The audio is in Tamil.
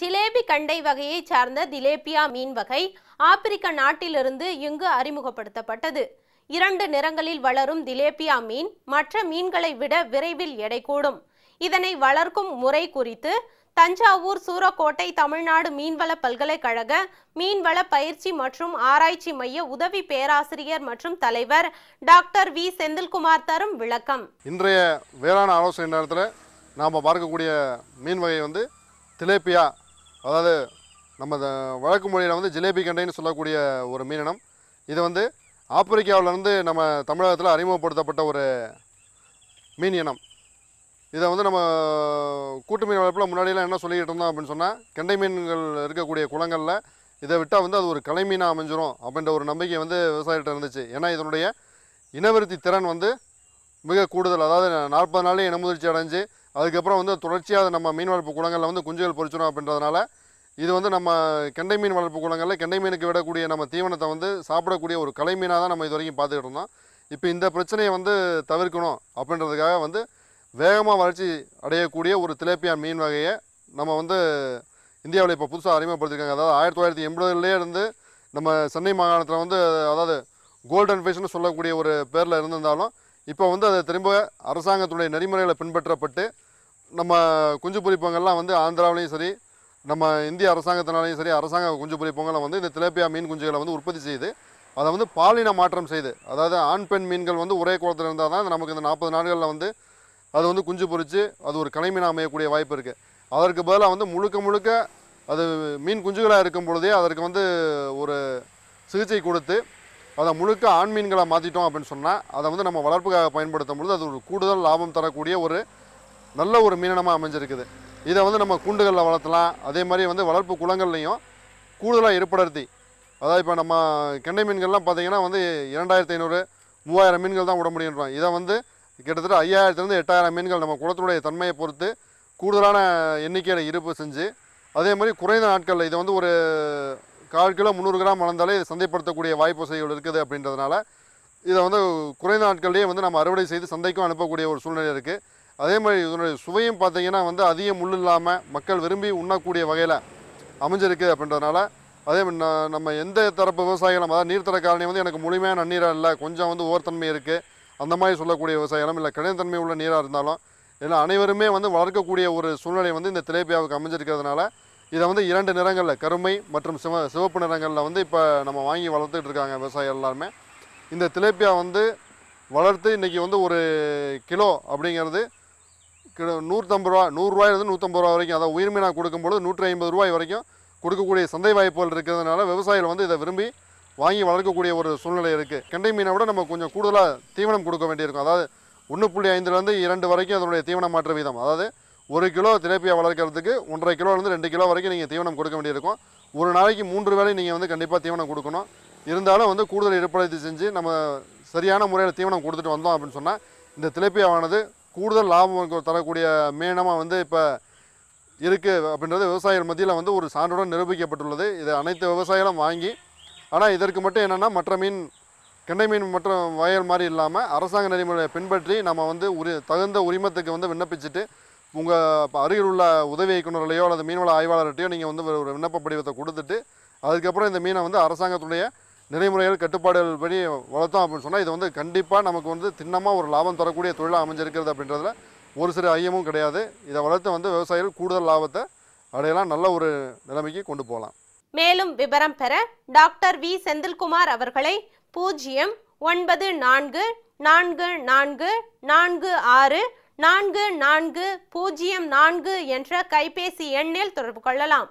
ஜிலேபி கண்டை வகையை சார்ந்த திலேபியா மீன் வகை ஆப்பிரிக்க நாட்டிலிருந்து இங்கு அறிமுகப்படுத்தப்பட்டது இரண்டு நிறங்களில் வளரும் திலேபியா மீன் மற்ற மீன்களை விட விரைவில் எடை கூடும் இதனை வளர்க்கும் முறை குறித்து தஞ்சாவூர் சூரக்கோட்டை தமிழ்நாடு மீன்வள பல்கலைக்கழக மீன்வள பயிற்சி மற்றும் ஆராய்ச்சி மைய உதவி பேராசிரியர் மற்றும் தலைவர் டாக்டர் வி செந்தில்குமார் தரும் விளக்கம் இன்றைய வேளாண் ஆலோசனை நேரத்தில் நாம் பார்க்கக்கூடிய மீன் வகை வந்து திலேப்பியா அதாவது நம்ம வழக்கு மொழியில் வந்து ஜிலேபி கண்டைன்னு சொல்லக்கூடிய ஒரு மீனினம் இது வந்து ஆப்பிரிக்காவிலேருந்து நம்ம தமிழகத்தில் அறிமுகப்படுத்தப்பட்ட ஒரு மீன் இனம் இதை வந்து நம்ம கூட்டு மீன் வளர்ப்பில் முன்னாடியெல்லாம் என்ன சொல்லிக்கிட்டு இருந்தோம் அப்படின்னு சொன்னால் கெண்டை மீன்கள் இருக்கக்கூடிய குளங்களில் இதை விட்டால் வந்து அது ஒரு கலைமீனாக அமைஞ்சிரும் அப்படின்ற ஒரு நம்பிக்கை வந்து விவசாயிகிட்ட இருந்துச்சு ஏன்னா இதனுடைய இனவிருத்தி திறன் வந்து மிக கூடுதல் அதாவது நாற்பது நாளே இனமுதிர்ச்சி அடைஞ்சு அதுக்கப்புறம் வந்து தொடர்ச்சியாக நம்ம மீன் வளர்ப்பு குளங்களில் வந்து குஞ்சுகள் பொறிச்சிடும் அப்படின்றதுனால இது வந்து நம்ம கெண்டை மீன் வளர்ப்பு குளங்களில் கெண்டை மீனுக்கு விடக்கூடிய நம்ம தீவனத்தை வந்து சாப்பிடக்கூடிய ஒரு கலை மீனாக தான் நம்ம இது வரைக்கும் பார்த்துக்கிட்டு இருந்தோம் இப்போ இந்த பிரச்சனையை வந்து தவிர்க்கணும் அப்படின்றதுக்காக வந்து வேகமாக வளர்ச்சி அடையக்கூடிய ஒரு திலேப்பியான் மீன் வகையை நம்ம வந்து இந்தியாவில் இப்போ புதுசாக அறிமுகப்படுத்திருக்காங்க அதாவது ஆயிரத்தி தொள்ளாயிரத்தி எண்பதுலேயே இருந்து நம்ம சென்னை மாகாணத்தில் வந்து அதாவது கோல்டன் ஃபிஷ்னு சொல்லக்கூடிய ஒரு பேரில் இருந்திருந்தாலும் இப்போ வந்து அதை திரும்ப அரசாங்கத்துடைய நெறிமுறைகளை பின்பற்றப்பட்டு நம்ம குஞ்சு பொறிப்பவங்கள்லாம் வந்து ஆந்திராவிலையும் சரி நம்ம இந்திய அரசாங்கத்தினாலையும் சரி அரசாங்க குஞ்சு பொறிப்பவங்களாம் வந்து இந்த திலப்பியா மீன் குஞ்சுகளை வந்து உற்பத்தி செய்து அதை வந்து பாலின மாற்றம் செய்து அதாவது ஆண் பெண் மீன்கள் வந்து ஒரே குளத்தில் இருந்தால் தான் நமக்கு இந்த நாற்பது நாடுகளில் வந்து அது வந்து குஞ்சு பொறிச்சு அது ஒரு கலைமீன் அமையக்கூடிய வாய்ப்பு இருக்குது அதற்கு பதிலாக வந்து முழுக்க முழுக்க அது மீன் குஞ்சுகளாக இருக்கும் பொழுதே அதற்கு வந்து ஒரு சிகிச்சை கொடுத்து அதை முழுக்க ஆண்மீன்களை மாற்றிட்டோம் அப்படின்னு சொன்னால் அதை வந்து நம்ம வளர்ப்புக்காக பயன்படுத்தும் பொழுது அது ஒரு கூடுதல் லாபம் தரக்கூடிய ஒரு நல்ல ஒரு மீனினமாக அமைஞ்சிருக்குது இதை வந்து நம்ம கூண்டுகளில் வளர்த்தலாம் அதே மாதிரி வந்து வளர்ப்பு குளங்கள்லையும் கூடுதலாக ஏற்படுத்தி அதாவது இப்போ நம்ம கெண்டை மீன்கள்லாம் பார்த்திங்கன்னா வந்து இரண்டாயிரத்தி ஐநூறு மூவாயிரம் மீன்கள் தான் விட முடியுன்றோம் இதை வந்து கிட்டத்தட்ட ஐயாயிரத்துலேருந்து எட்டாயிரம் மீன்கள் நம்ம குளத்துடைய தன்மையை பொறுத்து கூடுதலான எண்ணிக்கையில் இருப்பு செஞ்சு அதே மாதிரி குறைந்த நாட்களில் இதை வந்து ஒரு கால் கிலோ முந்நூறு கிராம் வளர்ந்தாலே இதை சந்தைப்படுத்தக்கூடிய வாய்ப்பு வசதிகள் இருக்குது அப்படின்றதுனால இதை வந்து குறைந்த நாட்கள்லேயே வந்து நம்ம அறுவடை செய்து சந்தைக்கும் அனுப்பக்கூடிய ஒரு சூழ்நிலை இருக்குது அதே மாதிரி இதனுடைய சுவையும் பார்த்திங்கன்னா வந்து அதிக முள் இல்லாமல் மக்கள் விரும்பி உண்ணக்கூடிய வகையில் அமைஞ்சிருக்கு அப்படின்றதுனால அதே நம்ம எந்த தரப்பு விவசாயிகளும் அதாவது நீர்த்தர காலனி வந்து எனக்கு முழுமையான நன்னீராக இல்லை கொஞ்சம் வந்து ஓர்த்தன்மை இருக்குது அந்த மாதிரி சொல்லக்கூடிய விவசாயிகளும் இல்லை கடினத்தன்மை உள்ள நீராக இருந்தாலும் இல்லை அனைவருமே வந்து வளர்க்கக்கூடிய ஒரு சூழ்நிலை வந்து இந்த திலேபியாவுக்கு அமைஞ்சிருக்கிறதுனால இதை வந்து இரண்டு நிறங்களில் கருமை மற்றும் சிவ சிவப்பு நிறங்களில் வந்து இப்போ நம்ம வாங்கி வளர்த்துட்டு இருக்காங்க விவசாயம் எல்லாருமே இந்த திலேப்பியா வந்து வளர்த்து இன்றைக்கி வந்து ஒரு கிலோ அப்படிங்கிறது கிலோ நூற்றம்பது ரூபா நூறுரூவாயிலிருந்து நூற்றம்பது ரூபா வரைக்கும் அதாவது மீனாக கொடுக்கும்போது நூற்றி ஐம்பது ரூபாய் வரைக்கும் கொடுக்கக்கூடிய சந்தை வாய்ப்புகள் இருக்கிறதுனால விவசாயிகள் வந்து இதை விரும்பி வாங்கி வளர்க்கக்கூடிய ஒரு சூழ்நிலை இருக்குது கெண்டை மீனை விட நம்ம கொஞ்சம் கூடுதலாக தீவனம் கொடுக்க வேண்டியிருக்கும் அதாவது ஒன்று புள்ளி ஐந்துலேருந்து இரண்டு வரைக்கும் அதனுடைய தீவன மாற்ற வீதம் அதாவது ஒரு கிலோ திரேப்பியா வளர்க்குறதுக்கு ஒன்றரை கிலோலேருந்து ரெண்டு கிலோ வரைக்கும் நீங்கள் தீவனம் கொடுக்க வேண்டியிருக்கும் ஒரு நாளைக்கு மூன்று வேலை நீங்கள் வந்து கண்டிப்பாக தீவனம் கொடுக்கணும் இருந்தாலும் வந்து கூடுதல் இருப்படத்தை செஞ்சு நம்ம சரியான முறையில் தீவனம் கொடுத்துட்டு வந்தோம் அப்படின்னு சொன்னால் இந்த திலப்பியாவானது கூடுதல் லாபம் தரக்கூடிய மேனமாக வந்து இப்போ இருக்குது அப்படின்றது விவசாயிகள் மத்தியில் வந்து ஒரு சான்றுடன் நிரூபிக்கப்பட்டுள்ளது இது அனைத்து விவசாயிகளும் வாங்கி ஆனால் இதற்கு மட்டும் என்னென்னா மற்ற மீன் கெண்டை மீன் மற்றும் வயல் மாதிரி இல்லாமல் அரசாங்க நெறிமுறையை பின்பற்றி நம்ம வந்து உரி தகுந்த உரிமத்துக்கு வந்து விண்ணப்பிச்சுட்டு உங்கள் அருகில் உள்ள உதவி இயக்குநர்களையோ அல்லது மீன்வள ஆய்வாளர்கிட்டையோ நீங்கள் வந்து ஒரு விண்ணப்ப படிவத்தை கொடுத்துட்டு அதுக்கப்புறம் இந்த மீனை வந்து அரசாங்கத்துடைய நெறிமுறைகள் கட்டுப்பாடுகள் படி வளர்த்தோம் அப்படின்னு சொன்னால் இது வந்து கண்டிப்பாக நமக்கு வந்து தின்னமாக ஒரு லாபம் தரக்கூடிய தொழிலாக அமைஞ்சிருக்கிறது அப்படின்றதுல ஒரு சிறு ஐயமும் கிடையாது இதை வளர்த்து வந்து விவசாயிகள் கூடுதல் லாபத்தை அடையலாம் நல்ல ஒரு நிலைமைக்கு கொண்டு போகலாம் மேலும் விவரம் பெற டாக்டர் வி செந்தில்குமார் அவர்களை பூஜ்ஜியம் ஒன்பது நான்கு நான்கு நான்கு நான்கு ஆறு நான்கு நான்கு பூஜ்ஜியம் நான்கு என்ற கைபேசி எண்ணில் தொடர்பு கொள்ளலாம்